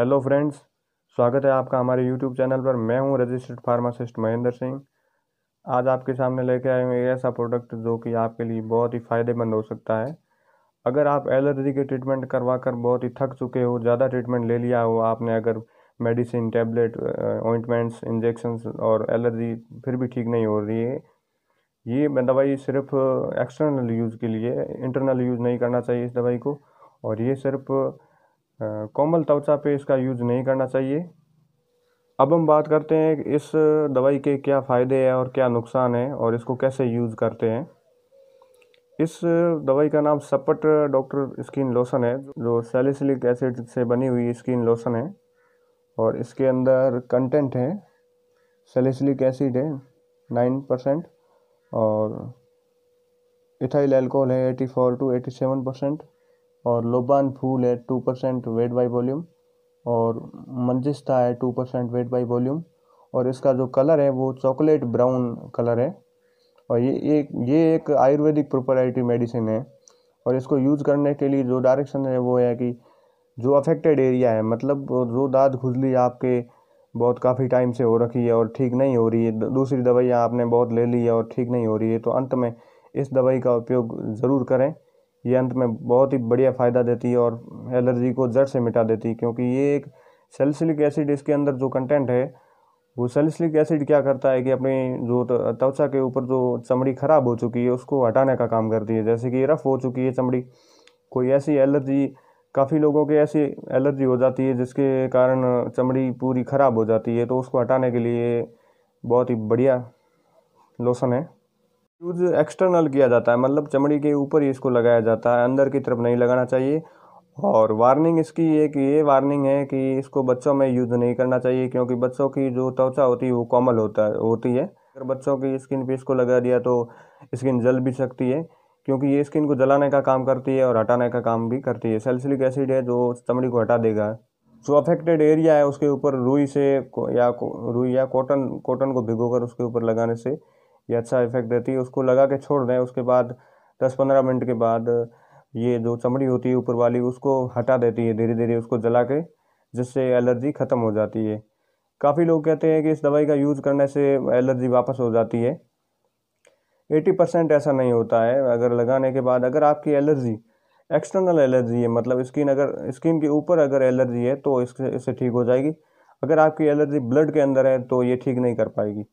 hello friends स्वागत है आपका हमारे यूट्यूब चैनल पर मैं हूं रजिस्टर्ड फार्मासिस्ट महेंद्र सिंह आज आपके सामने लेके आए हुए ऐसा प्रोडक्ट जो कि आपके लिए बहुत ही फ़ायदेमंद हो सकता है अगर आप एलर्जी के ट्रीटमेंट करवा कर बहुत ही थक चुके हो ज़्यादा ट्रीटमेंट ले लिया हो आपने अगर मेडिसिन टेबलेट ऑइंटमेंट्स इंजेक्शंस और एलर्जी फिर भी ठीक नहीं हो रही है ये दवाई सिर्फ एक्सटर्नल यूज़ के लिए इंटरनल यूज़ नहीं करना चाहिए इस दवाई को और ये सिर्फ़ कोमल त्वचा पे इसका यूज़ नहीं करना चाहिए अब हम बात करते हैं इस दवाई के क्या फ़ायदे हैं और क्या नुकसान है और इसको कैसे यूज़ करते हैं इस दवाई का नाम सपट डॉक्टर स्किन लोशन है जो सेलिसिलिक एसिड से बनी हुई स्किन लोशन है और इसके अंदर कंटेंट है सेलिसिलिक एसिड है नाइन परसेंट और इथाइल अल्कोहल है eighty four to eighty seven percent और लोबान फूल है two percent weight by volume और मंजिस्ता है two percent weight by volume और इसका जो कलर है वो चॉकलेट ब्राउन कलर है और ये एक ये एक आयुर्वेदिक प्रोपराइटी मेडिसिन है और इसको यूज़ करने के लिए जो डायरेक्शन है वो है कि जो अफेक्टेड एरिया है मतलब जो दाद खुजली आपके बहुत काफ़ी टाइम से हो रखी है और ठीक नहीं हो रही है दूसरी दवाइयाँ आपने बहुत ले ली है और ठीक नहीं हो रही है तो अंत में इस दवाई का उपयोग ज़रूर करें ये अंत में बहुत ही बढ़िया फ़ायदा देती है और एलर्जी को जड़ से मिटा देती है क्योंकि ये एक सेल्सिलिक एसिड इसके अंदर जो कंटेंट है वो सेल्सिलिक एसिड क्या करता है कि अपने जो त्वचा के ऊपर जो चमड़ी ख़राब हो चुकी है उसको हटाने का काम करती है जैसे कि रफ़ हो चुकी है चमड़ी कोई ऐसी एलर्जी काफ़ी लोगों के ऐसी एलर्जी हो जाती है जिसके कारण चमड़ी पूरी ख़राब हो जाती है तो उसको हटाने के लिए बहुत ही बढ़िया लोशन है यूज एक्सटर्नल किया जाता है मतलब चमड़ी के ऊपर ही इसको लगाया जाता है अंदर की तरफ नहीं लगाना चाहिए और वार्निंग इसकी एक ये वार्निंग है कि इसको बच्चों में यूज़ नहीं करना चाहिए क्योंकि बच्चों की जो त्वचा होती है वो कोमल होता होती है अगर बच्चों की स्किन पे इसको लगा दिया तो स्किन जल भी सकती है क्योंकि ये स्किन को जलाने का काम करती है और हटाने का काम भी करती है सेल्सिलिक एसिड है जो चमड़ी को हटा देगा जो अफेक्टेड एरिया है उसके ऊपर रुई से या रुई या कॉटन कॉटन को भिगोकर उसके ऊपर लगाने से ये अच्छा इफेक्ट देती है उसको लगा के छोड़ दें उसके बाद दस पंद्रह मिनट के बाद ये जो चमड़ी होती है ऊपर वाली उसको हटा देती है धीरे धीरे उसको जला के जिससे एलर्जी ख़त्म हो जाती है काफ़ी लोग कहते हैं कि इस दवाई का यूज़ करने से एलर्जी वापस हो जाती है एटी परसेंट ऐसा नहीं होता है अगर लगाने के बाद अगर आपकी एलर्जी एक्सटर्नल एलर्जी है मतलब स्किन अगर स्किन के ऊपर अगर एलर्जी है तो इससे इससे ठीक हो जाएगी अगर आपकी एलर्जी ब्लड के अंदर है तो ये ठीक नहीं कर पाएगी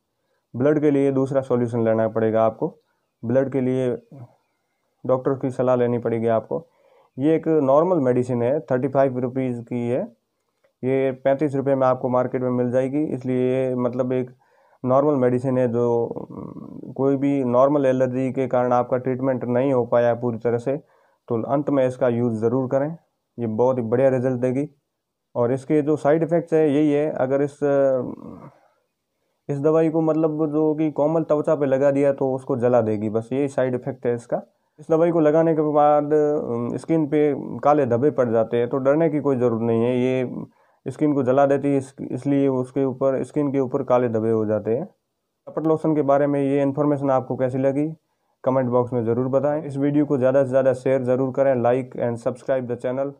ब्लड के लिए दूसरा सॉल्यूशन लेना पड़ेगा आपको ब्लड के लिए डॉक्टर की सलाह लेनी पड़ेगी आपको ये एक नॉर्मल मेडिसिन है थर्टी फाइव रुपीज़ की है ये पैंतीस रुपये में आपको मार्केट में मिल जाएगी इसलिए ये मतलब एक नॉर्मल मेडिसिन है जो कोई भी नॉर्मल एलर्जी के कारण आपका ट्रीटमेंट नहीं हो पाया है पूरी तरह से तो अंत में इसका यूज़ ज़रूर करें ये बहुत ही बढ़िया रिजल्ट देगी और इसके जो साइड इफ़ेक्ट्स है यही है अगर इस इस दवाई को मतलब जो कि कोमल त्वचा पे लगा दिया तो उसको जला देगी बस यही साइड इफेक्ट है इसका इस दवाई को लगाने के बाद स्किन पे काले धब्बे पड़ जाते हैं तो डरने की कोई ज़रूरत नहीं है ये स्किन को जला देती है इसलिए उसके ऊपर स्किन के ऊपर काले धब्बे हो जाते हैं कपट लोशन के बारे में ये इन्फॉर्मेशन आपको कैसी लगी कमेंट बॉक्स में ज़रूर बताएं इस वीडियो को ज़्यादा से ज़्यादा शेयर ज़रूर करें like and subscribe the channel